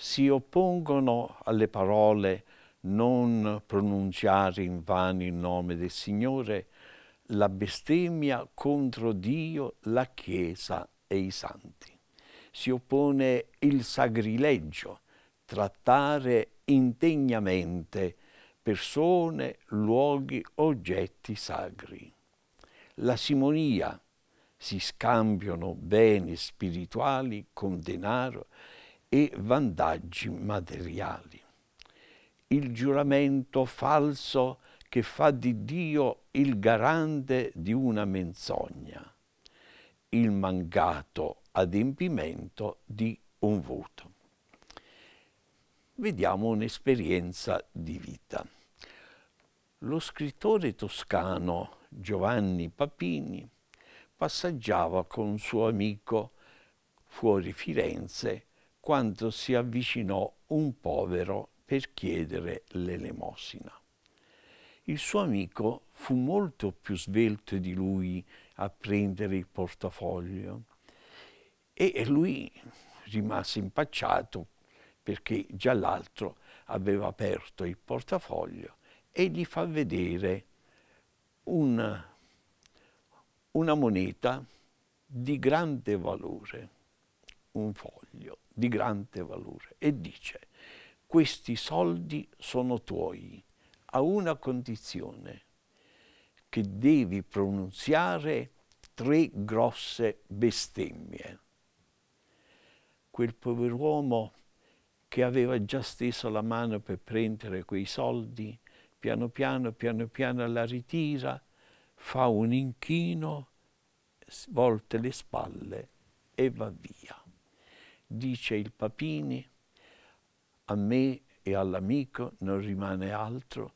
si oppongono alle parole non pronunciare in vano il nome del Signore, la bestemmia contro Dio, la Chiesa e i santi. Si oppone il sacrilegio, trattare indegnamente persone, luoghi, oggetti sacri. La simonia, si scambiano beni spirituali con denaro e vantaggi materiali. Il giuramento falso che fa di Dio il garante di una menzogna, il mancato adempimento di un voto. Vediamo un'esperienza di vita. Lo scrittore toscano Giovanni Papini passaggiava con un suo amico fuori Firenze quando si avvicinò un povero per chiedere l'elemosina. Il suo amico fu molto più svelto di lui a prendere il portafoglio e lui rimase impacciato perché già l'altro aveva aperto il portafoglio e gli fa vedere una, una moneta di grande valore un foglio di grande valore e dice questi soldi sono tuoi a una condizione che devi pronunziare tre grosse bestemmie. Quel pover'uomo che aveva già steso la mano per prendere quei soldi, piano piano, piano piano la ritira, fa un inchino, svolte le spalle e va via dice il Papini, a me e all'amico non rimane altro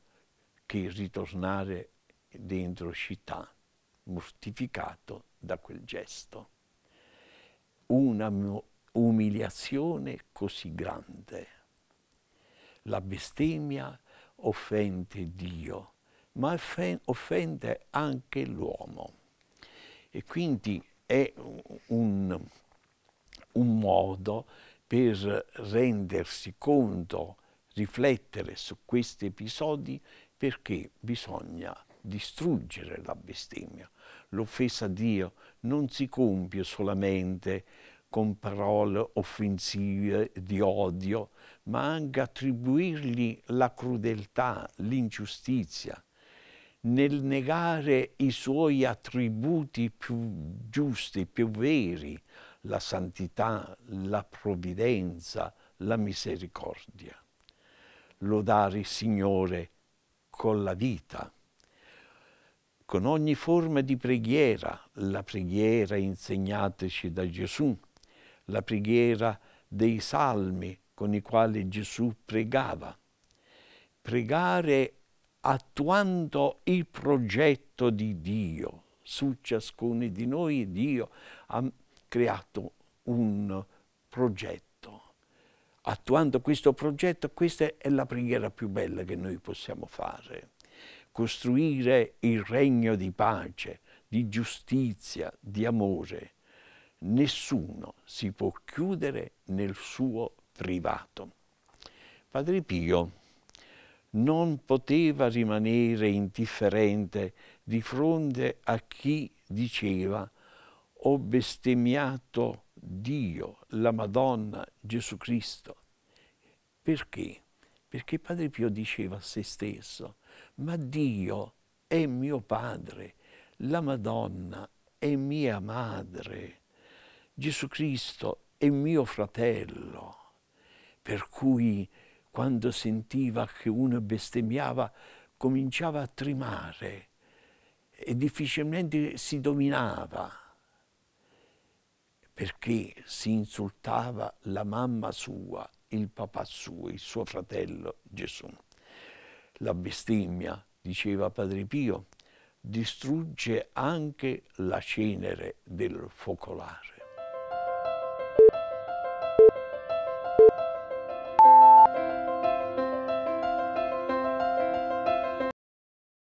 che ritornare dentro città, mortificato da quel gesto. Una umiliazione così grande. La bestemmia offende Dio, ma offende anche l'uomo. E quindi è un, un modo per rendersi conto, riflettere su questi episodi perché bisogna distruggere la bestemmia. L'offesa a Dio non si compie solamente con parole offensive di odio, ma anche attribuirgli la crudeltà, l'ingiustizia. Nel negare i suoi attributi più giusti, più veri, la santità, la provvidenza, la misericordia. Lodare il Signore con la vita, con ogni forma di preghiera, la preghiera insegnateci da Gesù, la preghiera dei salmi con i quali Gesù pregava. Pregare attuando il progetto di Dio su ciascuno di noi, Dio ha creato un progetto. Attuando questo progetto, questa è la preghiera più bella che noi possiamo fare. Costruire il regno di pace, di giustizia, di amore. Nessuno si può chiudere nel suo privato. Padre Pio non poteva rimanere indifferente di fronte a chi diceva ho bestemmiato Dio, la Madonna, Gesù Cristo. Perché? Perché Padre Pio diceva a se stesso, ma Dio è mio Padre, la Madonna è mia madre, Gesù Cristo è mio fratello. Per cui quando sentiva che uno bestemmiava cominciava a tremare e difficilmente si dominava perché si insultava la mamma sua, il papà suo, il suo fratello Gesù. La bestemmia, diceva Padre Pio, distrugge anche la cenere del focolare.